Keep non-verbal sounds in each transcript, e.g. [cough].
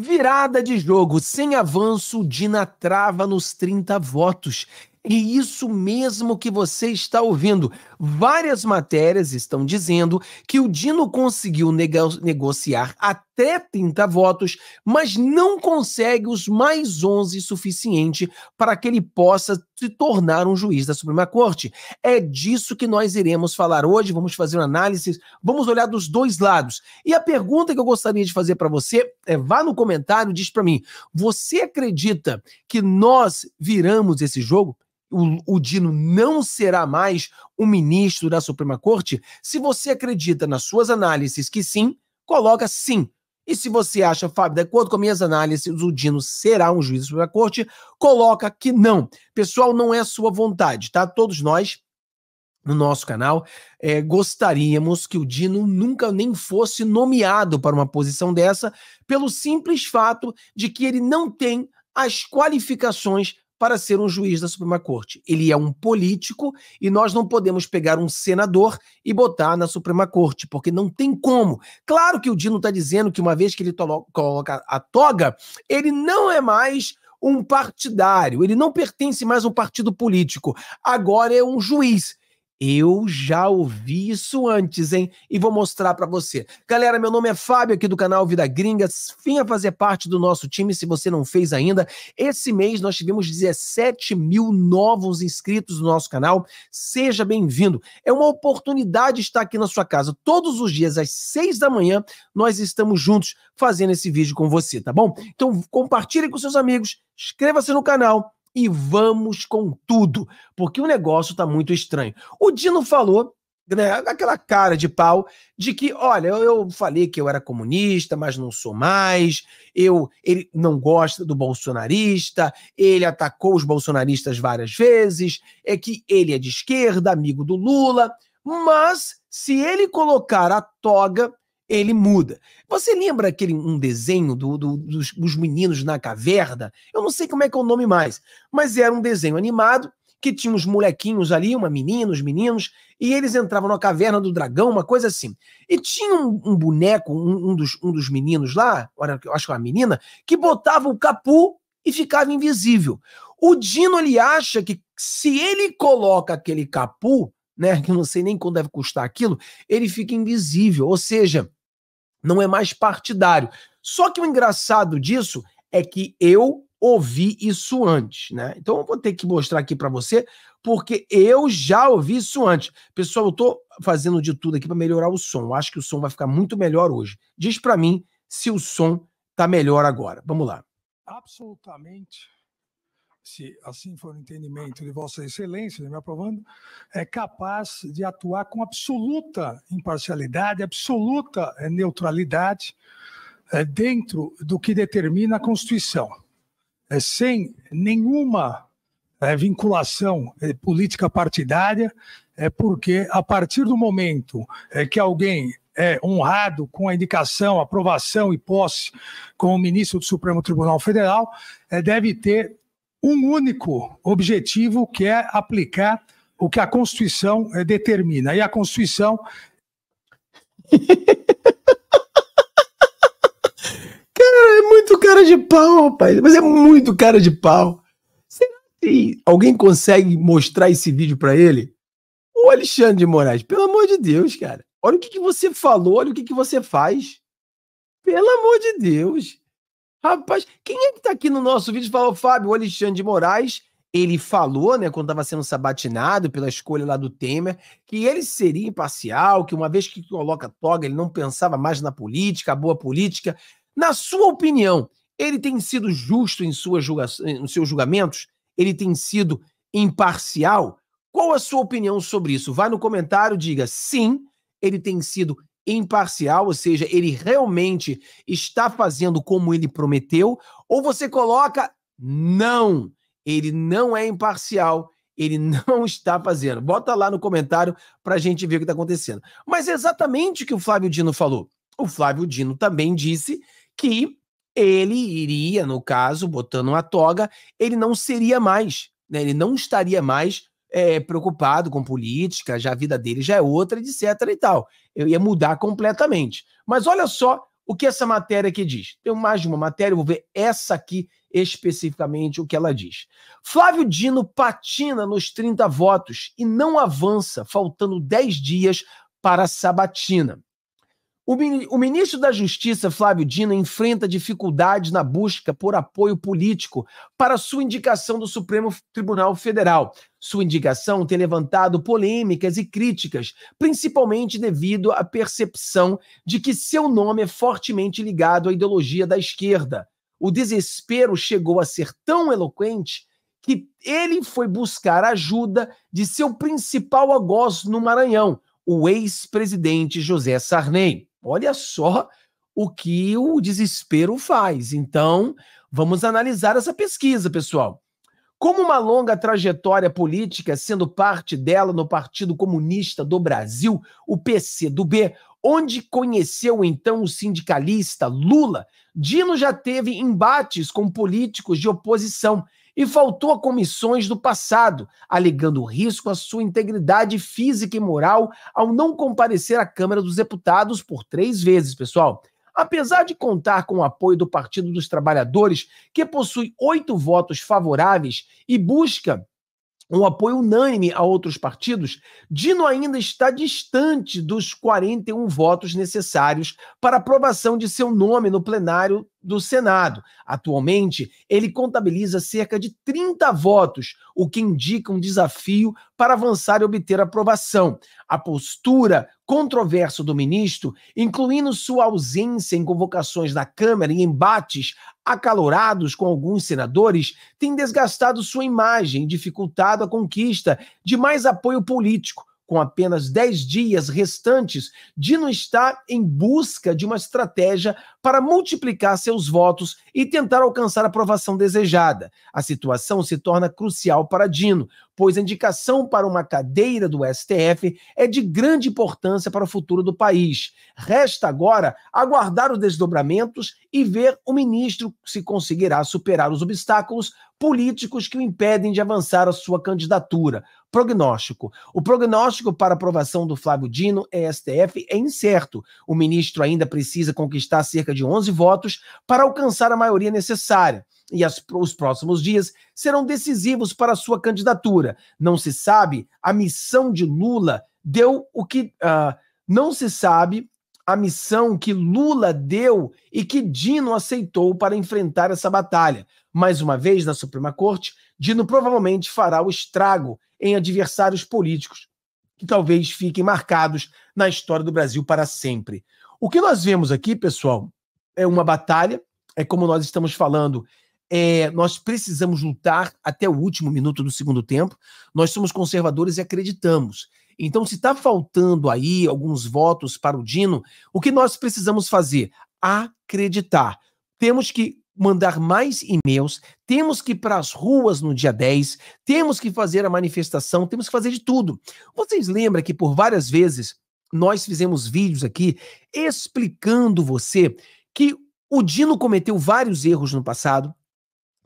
Virada de jogo, sem avanço, Dina trava nos 30 votos. E é isso mesmo que você está ouvindo. Várias matérias estão dizendo que o Dino conseguiu nego negociar até 30 votos, mas não consegue os mais 11 suficiente para que ele possa se tornar um juiz da Suprema Corte. É disso que nós iremos falar hoje. Vamos fazer uma análise, vamos olhar dos dois lados. E a pergunta que eu gostaria de fazer para você é: vá no comentário, diz para mim, você acredita que nós viramos esse jogo? o, o Dino não será mais um ministro da Suprema Corte? Se você acredita nas suas análises que sim, coloca sim. E se você acha, Fábio, de acordo com minhas análises, o Dino será um juiz da Suprema Corte, coloca que não. Pessoal, não é sua vontade, tá? Todos nós no nosso canal, é, gostaríamos que o Dino nunca nem fosse nomeado para uma posição dessa, pelo simples fato de que ele não tem as qualificações para ser um juiz da Suprema Corte. Ele é um político e nós não podemos pegar um senador e botar na Suprema Corte, porque não tem como. Claro que o Dino está dizendo que uma vez que ele coloca a toga, ele não é mais um partidário, ele não pertence mais a um partido político. Agora é um juiz. Eu já ouvi isso antes, hein? E vou mostrar para você. Galera, meu nome é Fábio aqui do canal Vida Gringa. Venha fazer parte do nosso time se você não fez ainda. Esse mês nós tivemos 17 mil novos inscritos no nosso canal. Seja bem-vindo. É uma oportunidade estar aqui na sua casa. Todos os dias, às 6 da manhã, nós estamos juntos fazendo esse vídeo com você, tá bom? Então compartilhe com seus amigos, inscreva-se no canal e vamos com tudo, porque o negócio está muito estranho. O Dino falou né, aquela cara de pau de que, olha, eu, eu, falei que eu era comunista, mas não sou mais, eu ele não gosta do bolsonarista, ele atacou os bolsonaristas várias vezes, é que ele é de esquerda, amigo do Lula, mas se ele colocar a toga ele muda. Você lembra aquele um desenho do, do, dos, dos meninos na caverna? Eu não sei como é que é o nome mais, mas era um desenho animado que tinha uns molequinhos ali, uma menina, os meninos, e eles entravam na caverna do dragão, uma coisa assim. E tinha um, um boneco, um, um, dos, um dos meninos lá, acho que uma menina, que botava o capu e ficava invisível. O Dino, ele acha que se ele coloca aquele capu, né, que eu não sei nem quanto deve custar aquilo, ele fica invisível, ou seja, não é mais partidário. Só que o engraçado disso é que eu ouvi isso antes, né? Então eu vou ter que mostrar aqui para você, porque eu já ouvi isso antes. Pessoal, eu tô fazendo de tudo aqui para melhorar o som. Eu acho que o som vai ficar muito melhor hoje. Diz para mim se o som tá melhor agora. Vamos lá. Absolutamente se assim for o entendimento de Vossa Excelência, me aprovando, é capaz de atuar com absoluta imparcialidade, absoluta eh, neutralidade é, dentro do que determina a Constituição, é, sem nenhuma é, vinculação política partidária, é porque a partir do momento que alguém é, honrado com a indicação, aprovação e posse como ministro do Supremo Tribunal Federal, é, deve ter um único objetivo que é aplicar o que a Constituição eh, determina. E a Constituição. [laughs] cara, é muito cara de pau, rapaz. Mas é muito cara de pau. Será que alguém consegue mostrar esse vídeo para ele? Ô, Alexandre de Moraes, pelo amor de Deus, cara. Olha o que, que você falou, olha o que, que você faz. Pelo amor de Deus. Rapaz, quem é que tá aqui no nosso vídeo falou, Fábio, o Alexandre de Moraes, ele falou, né, quando estava sendo sabatinado pela escolha lá do Temer, que ele seria imparcial, que uma vez que coloca toga, ele não pensava mais na política, a boa política. Na sua opinião, ele tem sido justo em, sua julga... em seus julgamentos? Ele tem sido imparcial? Qual a sua opinião sobre isso? Vai no comentário, diga sim, ele tem sido imparcial, ou seja, ele realmente está fazendo como ele prometeu, ou você coloca não, ele não é imparcial, ele [laughs] não está fazendo. Bota lá no comentário para a gente ver o que está acontecendo. Mas é exatamente o que o Flávio Dino falou. O Flávio Dino também disse que ele iria, no caso, botando uma toga, ele não seria mais, né? ele não estaria mais é, preocupado com política, já a vida dele já é outra, etc. e tal. Eu ia mudar completamente. Mas olha só o que essa matéria aqui diz. Tem mais de uma matéria, vou ver essa aqui especificamente o que ela diz. Flávio Dino patina nos 30 votos e não avança, faltando 10 dias para a sabatina. O ministro da Justiça, Flávio Dino, enfrenta dificuldades na busca por apoio político para sua indicação do Supremo Tribunal Federal. Sua indicação tem levantado polêmicas e críticas, principalmente devido à percepção de que seu nome é fortemente ligado à ideologia da esquerda. O desespero chegou a ser tão eloquente que ele foi buscar ajuda de seu principal algoz no Maranhão, o ex-presidente José Sarney. Olha só o que o desespero faz. Então, vamos analisar essa pesquisa, pessoal. Como uma longa trajetória política, sendo parte dela no Partido Comunista do Brasil, o PC do B, onde conheceu então o sindicalista Lula, Dino já teve embates com políticos de oposição e faltou a comissões do passado, alegando risco à sua integridade física e moral ao não comparecer à Câmara dos Deputados por três vezes, pessoal. Apesar de contar com o apoio do Partido dos Trabalhadores, que possui oito votos favoráveis e busca um apoio unânime a outros partidos, Dino ainda está distante dos 41 votos necessários para aprovação de seu nome no plenário do Senado. Atualmente, ele contabiliza cerca de 30 votos, o que indica um desafio para avançar e obter aprovação. A postura controversa do ministro, incluindo sua ausência em convocações da Câmara e embates acalorados com alguns senadores, tem desgastado sua imagem e dificultado a conquista de mais apoio político com apenas 10 dias restantes, Dino está em busca de uma estratégia para multiplicar seus votos e tentar alcançar a aprovação desejada. A situação se torna crucial para Dino, pois a indicação para uma cadeira do STF é de grande importância para o futuro do país. Resta agora aguardar os desdobramentos e ver o ministro se conseguirá superar os obstáculos políticos que o impedem de avançar a sua candidatura. Prognóstico. O prognóstico para aprovação do Flávio Dino é STF é incerto. O ministro ainda precisa conquistar cerca de 11 votos para alcançar a maioria necessária e as, os próximos dias serão decisivos para sua candidatura. Não se sabe, a missão de Lula deu o que. Uh, não se sabe a missão que Lula deu e que Dino aceitou para enfrentar essa batalha. Mais uma vez, na Suprema Corte, Dino provavelmente fará o estrago em adversários políticos que talvez fiquem marcados na história do Brasil para sempre. O que nós vemos aqui, pessoal, é uma batalha, é como nós estamos falando, é, nós precisamos lutar até o último minuto do segundo tempo. Nós somos conservadores e acreditamos. Então, se está faltando aí alguns votos para o Dino, o que nós precisamos fazer? Acreditar. Temos que mandar mais e-mails, temos que ir para as ruas no dia 10, temos que fazer a manifestação, temos que fazer de tudo. Vocês lembram que por várias vezes nós fizemos vídeos aqui explicando você que o Dino cometeu vários erros no passado,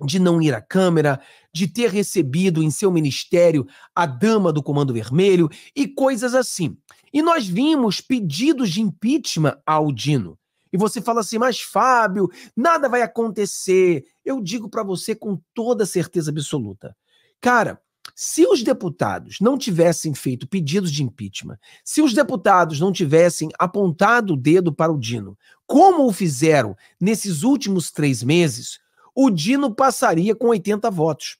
de não ir à Câmara, de ter recebido em seu ministério a dama do Comando Vermelho e coisas assim. E nós vimos pedidos de impeachment ao Dino. E você fala assim, mas Fábio, nada vai acontecer. Eu digo para você com toda certeza absoluta. Cara, se os deputados não tivessem feito pedidos de impeachment, se os deputados não tivessem apontado o dedo para o Dino, como o fizeram nesses últimos três meses, o Dino passaria com 80 votos.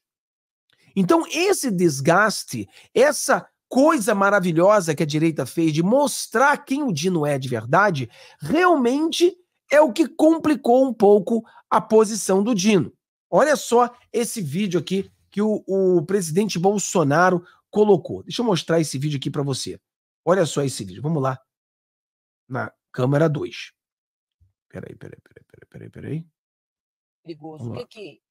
Então, esse desgaste, essa coisa maravilhosa que a direita fez de mostrar quem o Dino é de verdade, realmente é o que complicou um pouco a posição do Dino. Olha só esse vídeo aqui que o, o presidente Bolsonaro colocou. Deixa eu mostrar esse vídeo aqui para você. Olha só esse vídeo. Vamos lá. Na câmera 2. Peraí, peraí, peraí, peraí, peraí, peraí perigoso? O que, que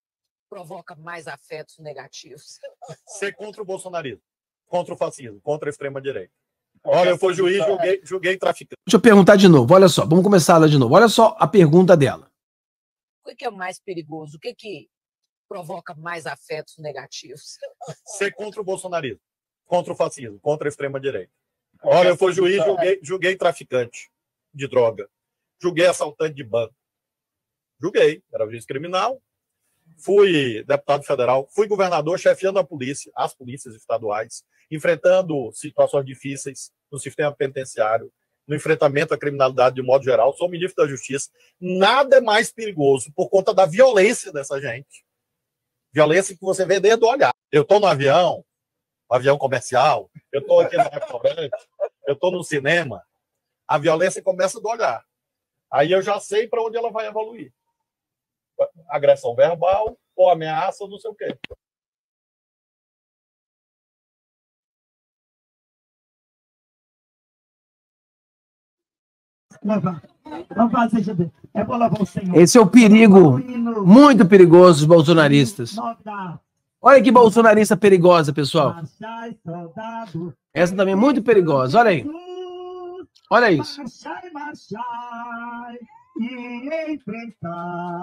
provoca mais afetos negativos? Ser contra o bolsonarismo, contra o fascismo, contra a extrema-direita. Olha, eu fui juiz, tá- julguei, julguei traficante. Deixa eu perguntar de novo, olha só, vamos começar lá de novo. Olha só a pergunta dela. O que é mais perigoso? O que, que provoca mais afetos negativos? Ser contra o bolsonarismo, contra o fascismo, contra a extrema-direita. Olha, eu fui juiz, tá- julguei, julguei traficante de droga, julguei assaltante de banco, Julguei, era juiz criminal. Fui deputado federal, fui governador, chefiando a polícia, as polícias estaduais, enfrentando situações difíceis no sistema penitenciário, no enfrentamento à criminalidade de modo geral, sou ministro da Justiça. Nada é mais perigoso por conta da violência dessa gente. Violência que você vê desde o olhar. Eu estou no avião, no avião comercial, eu estou aqui no restaurante, eu estou no cinema. A violência começa do olhar. Aí eu já sei para onde ela vai evoluir agressão verbal ou ameaça, ou não sei o quê. Louvado seja Deus. É bom o Senhor. Esse é o perigo muito perigoso dos bolsonaristas. Olha que bolsonarista perigosa, pessoal. Essa também é muito perigosa. Olha aí. Olha isso.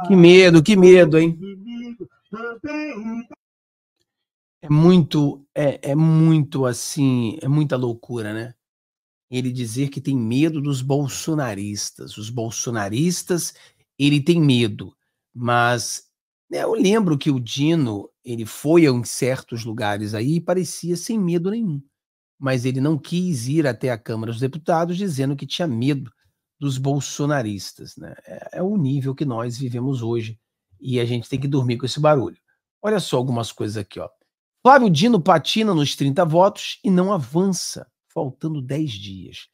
Que medo, que medo, hein? É muito, é, é muito assim, é muita loucura, né? Ele dizer que tem medo dos bolsonaristas. Os bolsonaristas, ele tem medo. Mas né, eu lembro que o Dino, ele foi em certos lugares aí e parecia sem medo nenhum. Mas ele não quis ir até a Câmara dos Deputados dizendo que tinha medo dos bolsonaristas. Né? É, é o nível que nós vivemos hoje e a gente tem que dormir com esse barulho. Olha só algumas coisas aqui. Ó. Flávio Dino patina nos 30 votos e não avança, faltando 10 dias.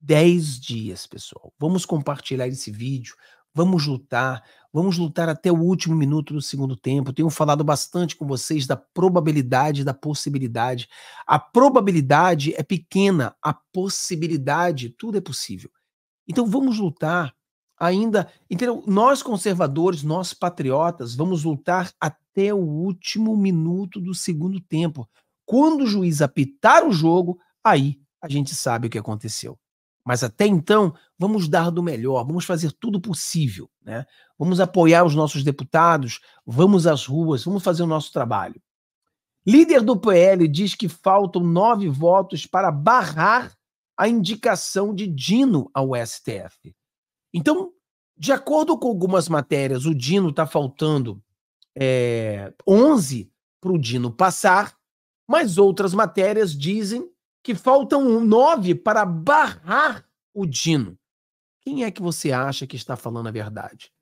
10 dias, pessoal. Vamos compartilhar esse vídeo, vamos lutar, vamos lutar até o último minuto do segundo tempo. Tenho falado bastante com vocês da probabilidade, da possibilidade. A probabilidade é pequena, a possibilidade, tudo é possível. Então vamos lutar ainda, entendeu? Nós conservadores, nós patriotas, vamos lutar até o último minuto do segundo tempo. Quando o juiz apitar o jogo, aí a gente sabe o que aconteceu. Mas até então, vamos dar do melhor, vamos fazer tudo possível, né? Vamos apoiar os nossos deputados, vamos às ruas, vamos fazer o nosso trabalho. Líder do PL diz que faltam nove votos para barrar a indicação de Dino ao STF. Então, de acordo com algumas matérias, o Dino está faltando é, 11 para o Dino passar, mas outras matérias dizem que faltam 9 para barrar o Dino. Quem é que você acha que está falando a verdade?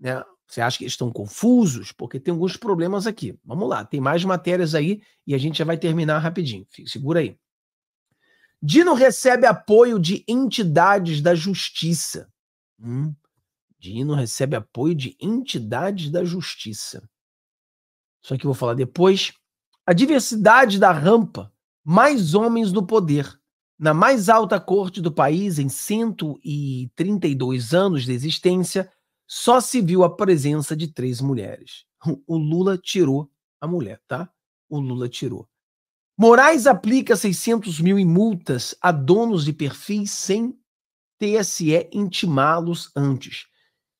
Né? Você acha que eles estão confusos? Porque tem alguns problemas aqui. Vamos lá, tem mais matérias aí e a gente já vai terminar rapidinho. Segura aí. Dino recebe apoio de entidades da justiça. Hum. Dino recebe apoio de entidades da justiça. Isso aqui eu vou falar depois. A diversidade da rampa, mais homens no poder. Na mais alta corte do país, em 132 anos de existência, só se viu a presença de três mulheres. O Lula tirou a mulher, tá? O Lula tirou. Moraes aplica 600 mil em multas a donos de perfis sem TSE intimá-los antes.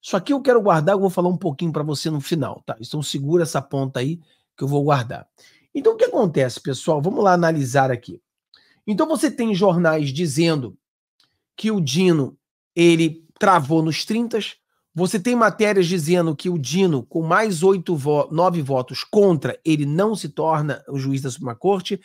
Isso aqui eu quero guardar, eu vou falar um pouquinho para você no final, tá? Então segura essa ponta aí que eu vou guardar. Então o que acontece, pessoal? Vamos lá analisar aqui. Então você tem jornais dizendo que o Dino ele travou nos 30, você tem matérias dizendo que o Dino, com mais oito vo nove votos contra, ele não se torna o juiz da Suprema Corte.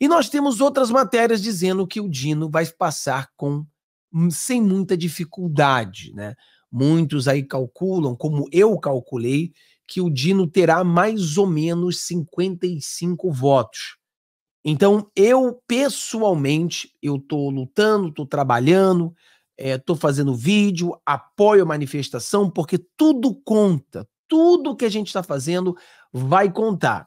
E nós temos outras matérias dizendo que o Dino vai passar com hum, sem muita dificuldade, né? Muitos aí calculam, como eu calculei, que o Dino terá mais ou menos 55 votos. Então, eu pessoalmente, eu tô lutando, tô trabalhando, estou é, fazendo vídeo, apoio a manifestação, porque tudo conta, tudo que a gente está fazendo vai contar.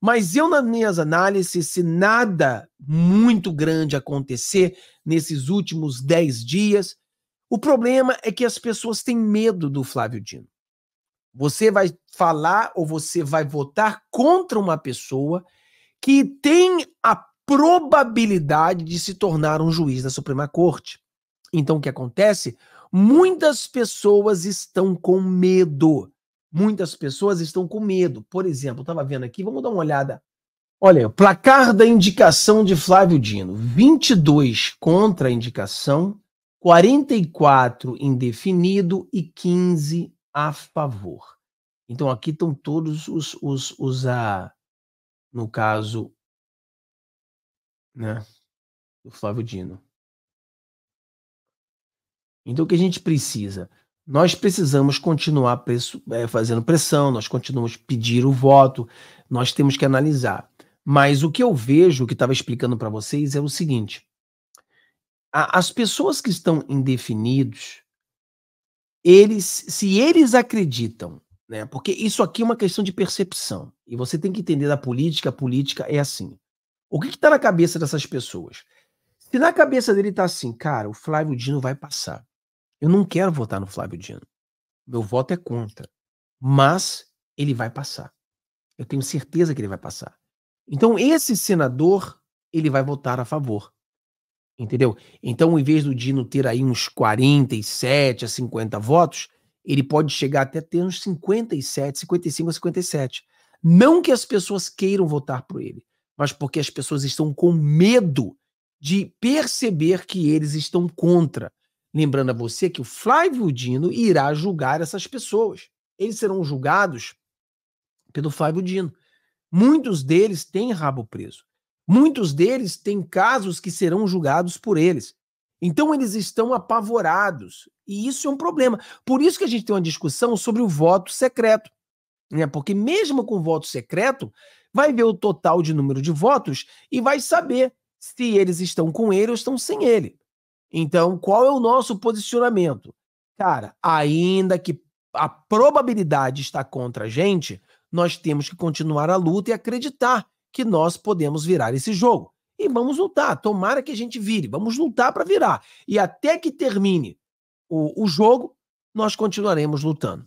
Mas eu, nas minhas análises, se nada muito grande acontecer nesses últimos 10 dias, o problema é que as pessoas têm medo do Flávio Dino. Você vai falar ou você vai votar contra uma pessoa que tem a probabilidade de se tornar um juiz da Suprema Corte. Então o que acontece? Muitas pessoas estão com medo. Muitas pessoas estão com medo. Por exemplo, estava vendo aqui, vamos dar uma olhada. Olha, placar da indicação de Flávio Dino: 22 contra a indicação, 44 indefinido e 15 a favor. Então aqui estão todos os, os, os a, no caso, né, do Flávio Dino. Então, o que a gente precisa? Nós precisamos continuar preço, é, fazendo pressão, nós continuamos pedir o voto, nós temos que analisar. Mas o que eu vejo, o que estava explicando para vocês, é o seguinte: a, as pessoas que estão indefinidos, eles, se eles acreditam, né? Porque isso aqui é uma questão de percepção. E você tem que entender da política, a política é assim. O que está na cabeça dessas pessoas? Se na cabeça dele está assim, cara, o Flávio Dino vai passar. Eu não quero votar no Flávio Dino. Meu voto é contra. Mas ele vai passar. Eu tenho certeza que ele vai passar. Então, esse senador, ele vai votar a favor. Entendeu? Então, em vez do Dino ter aí uns 47 a 50 votos, ele pode chegar até ter uns 57, 55 a 57. Não que as pessoas queiram votar por ele, mas porque as pessoas estão com medo de perceber que eles estão contra. Lembrando a você que o Flávio Dino irá julgar essas pessoas. Eles serão julgados pelo Flávio Dino. Muitos deles têm rabo preso. Muitos deles têm casos que serão julgados por eles. Então eles estão apavorados. E isso é um problema. Por isso que a gente tem uma discussão sobre o voto secreto. Né? Porque mesmo com o voto secreto, vai ver o total de número de votos e vai saber se eles estão com ele ou estão sem ele. Então, qual é o nosso posicionamento? Cara, ainda que a probabilidade está contra a gente, nós temos que continuar a luta e acreditar que nós podemos virar esse jogo. E vamos lutar, tomara que a gente vire, vamos lutar para virar. E até que termine o, o jogo, nós continuaremos lutando.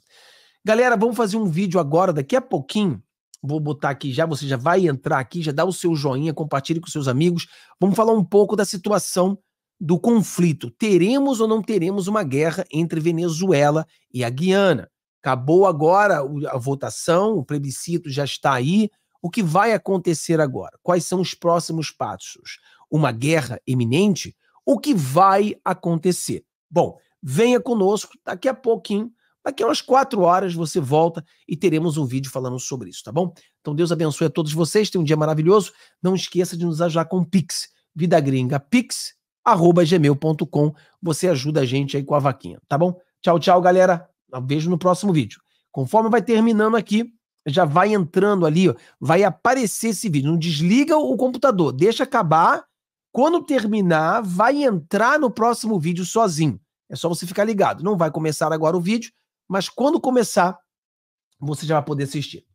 Galera, vamos fazer um vídeo agora, daqui a pouquinho. Vou botar aqui já, você já vai entrar aqui, já dá o seu joinha, compartilhe com seus amigos. Vamos falar um pouco da situação do conflito. Teremos ou não teremos uma guerra entre Venezuela e a Guiana? Acabou agora a votação, o plebiscito já está aí. O que vai acontecer agora? Quais são os próximos passos? Uma guerra iminente? O que vai acontecer? Bom, venha conosco daqui a pouquinho. Daqui a umas quatro horas você volta e teremos um vídeo falando sobre isso, tá bom? Então Deus abençoe a todos vocês, tenham um dia maravilhoso. Não esqueça de nos ajudar com o Pix, Vida Gringa, Pix, arroba gmail.com. Você ajuda a gente aí com a vaquinha, tá bom? Tchau, tchau, galera. Eu vejo no próximo vídeo. Conforme vai terminando aqui, já vai entrando ali, ó, vai aparecer esse vídeo. Não desliga o computador, deixa acabar. Quando terminar, vai entrar no próximo vídeo sozinho. É só você ficar ligado. Não vai começar agora o vídeo, mas quando começar, você já vai poder assistir.